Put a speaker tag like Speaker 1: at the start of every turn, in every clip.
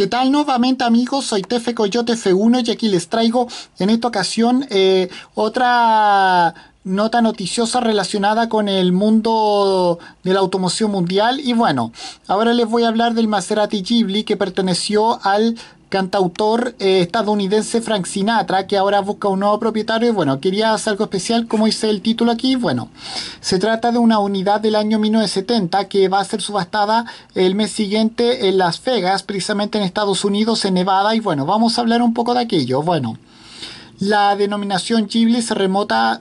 Speaker 1: ¿Qué tal nuevamente amigos? Soy Tefe Coyote F1 y aquí les traigo en esta ocasión eh, otra nota noticiosa relacionada con el mundo de la automoción mundial y bueno, ahora les voy a hablar del Maserati Ghibli que perteneció al cantautor eh, estadounidense Frank Sinatra, que ahora busca un nuevo propietario. Y bueno, quería hacer algo especial, como dice el título aquí. Bueno, se trata de una unidad del año 1970 que va a ser subastada el mes siguiente en Las Vegas, precisamente en Estados Unidos, en Nevada. Y bueno, vamos a hablar un poco de aquello. Bueno. La denominación Ghibli se,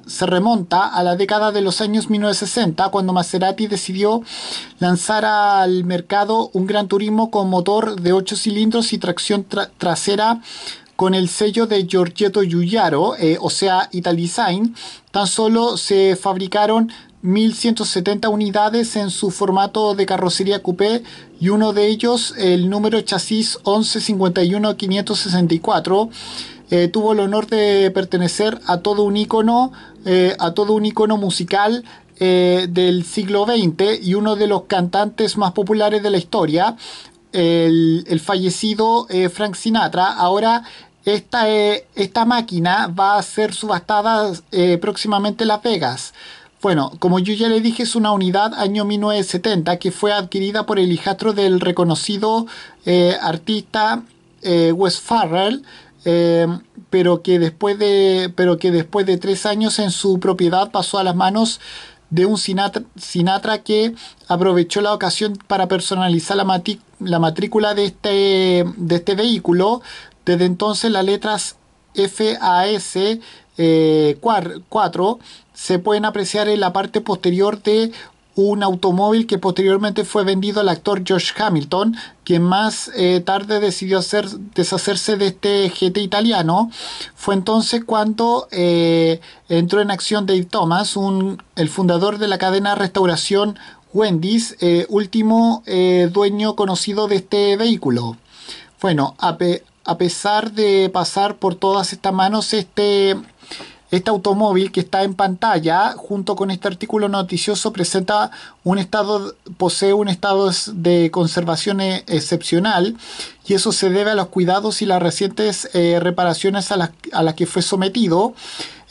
Speaker 1: se remonta a la década de los años 1960, cuando Maserati decidió lanzar al mercado un gran turismo con motor de 8 cilindros y tracción trasera con el sello de Giorgetto Giugiaro, eh, o sea, Italisign. Tan solo se fabricaron 1170 unidades en su formato de carrocería coupé y uno de ellos el número chasis 1151564 eh, tuvo el honor de pertenecer a todo un icono, eh, a todo un icono musical eh, del siglo XX y uno de los cantantes más populares de la historia, el, fallecido Frank Sinatra. Ahora esta, esta, máquina va a ser subastada próximamente en Las Vegas. Bueno, como yo ya le dije, es una unidad año 1970 que fue adquirida por el hijastro del reconocido artista eh, Wes Farrell Em, pero, que después de, pero que después de tres años en su propiedad pasó a las manos de un Sinatra, que aprovechó la ocasión para personalizar la, la matrícula de este, de este vehículo. Desde entonces las letras FAS 4 eh, se pueden apreciar en la parte posterior de un automóvil que posteriormente fue vendido al actor Josh Hamilton, quien más eh, tarde decidió deshacerse de este GT italiano. Fue entonces cuando eh, entró en acción Dave Thomas, el fundador de la cadena de restauración Wendy's, eh, último dueño conocido de este vehículo. Bueno, a pesar de pasar por todas estas manos, este este automóvil que está en pantalla junto con este artículo noticioso presenta un estado, posee un estado de conservación e, excepcional y eso se debe a los cuidados y las recientes eh, reparaciones a las, a las que fue sometido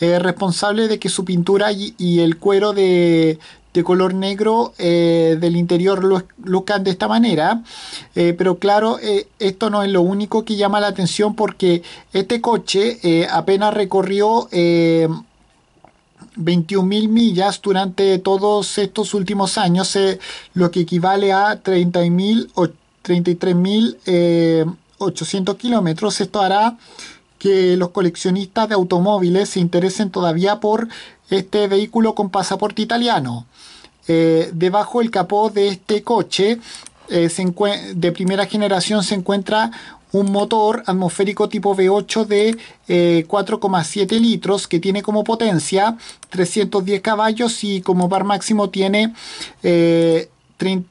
Speaker 1: responsable de que su pintura y, el cuero de, color negro eh, del interior lo, luzcan de esta manera. Eh, pero claro, eh, esto no es lo único que llama la atención porque este coche apenas recorrió 21.000 millas durante todos estos últimos años, lo que equivale a o 33.800 kilómetros. Esto hará que los coleccionistas de automóviles se interesen todavía por este vehículo con pasaporte italiano. Eh, debajo del capó de este coche eh, de primera generación se encuentra un motor atmosférico tipo V8 de 4,7 eh, litros que tiene como potencia 310 caballos y como par máximo tiene 30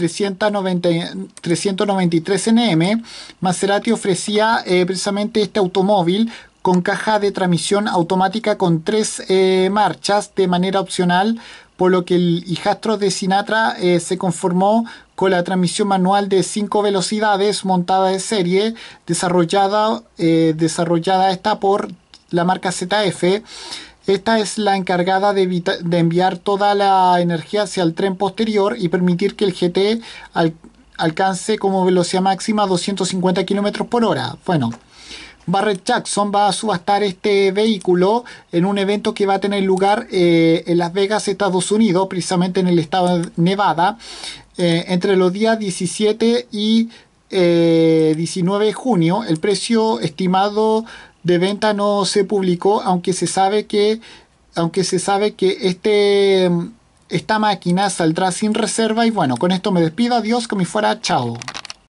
Speaker 1: 393 NM, Maserati ofrecía eh, precisamente este automóvil con caja de transmisión automática con tres eh, marchas de manera opcional, por lo que el hijastro de Sinatra eh, se conformó con la transmisión manual de cinco velocidades montada de serie, desarrollada, desarrollada esta por la marca ZF esta es la encargada de, enviar toda la energía hacia el tren posterior y permitir que el GT alcance como velocidad máxima 250 km por hora. Bueno, Barrett Jackson va a subastar este vehículo en un evento que va a tener lugar eh, en Las Vegas, Estados Unidos, precisamente en el estado de Nevada, eh, entre los días 17 y 19 eh, de junio. El precio estimado de venta no se publicó, aunque se sabe que, aunque se sabe que este, esta máquina saldrá sin reserva. Y bueno, con esto me despido. Adiós, que me fuera. Chao.